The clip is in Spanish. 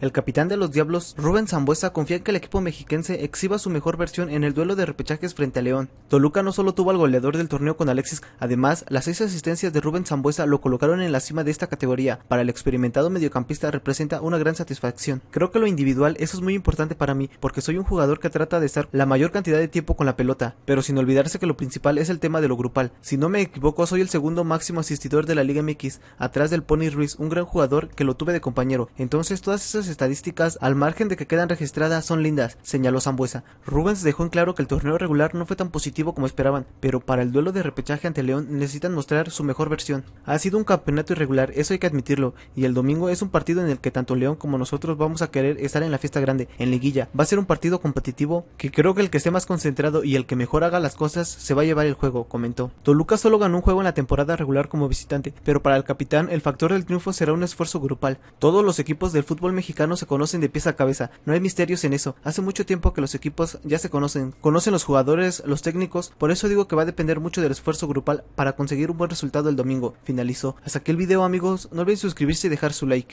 El capitán de los Diablos, Rubén Zambuesa, confía en que el equipo mexiquense exhiba su mejor versión en el duelo de repechajes frente a León. Toluca no solo tuvo al goleador del torneo con Alexis, además, las seis asistencias de Rubén Zambuesa lo colocaron en la cima de esta categoría. Para el experimentado mediocampista representa una gran satisfacción. Creo que lo individual eso es muy importante para mí, porque soy un jugador que trata de estar la mayor cantidad de tiempo con la pelota, pero sin olvidarse que lo principal es el tema de lo grupal. Si no me equivoco, soy el segundo máximo asistidor de la Liga MX, atrás del Pony Ruiz, un gran jugador que lo tuve de compañero. Entonces todas esas estadísticas, al margen de que quedan registradas, son lindas, señaló Zambuesa. Rubens dejó en claro que el torneo regular no fue tan positivo como esperaban, pero para el duelo de repechaje ante León necesitan mostrar su mejor versión. Ha sido un campeonato irregular, eso hay que admitirlo, y el domingo es un partido en el que tanto León como nosotros vamos a querer estar en la fiesta grande, en liguilla. Va a ser un partido competitivo que creo que el que esté más concentrado y el que mejor haga las cosas se va a llevar el juego, comentó. Toluca solo ganó un juego en la temporada regular como visitante, pero para el capitán el factor del triunfo será un esfuerzo grupal. Todos los equipos del fútbol mexicano se conocen de pieza a cabeza. No hay misterios en eso. Hace mucho tiempo que los equipos ya se conocen. Conocen los jugadores, los técnicos. Por eso digo que va a depender mucho del esfuerzo grupal para conseguir un buen resultado el domingo. Finalizó. Hasta aquí el video amigos. No olviden suscribirse y dejar su like.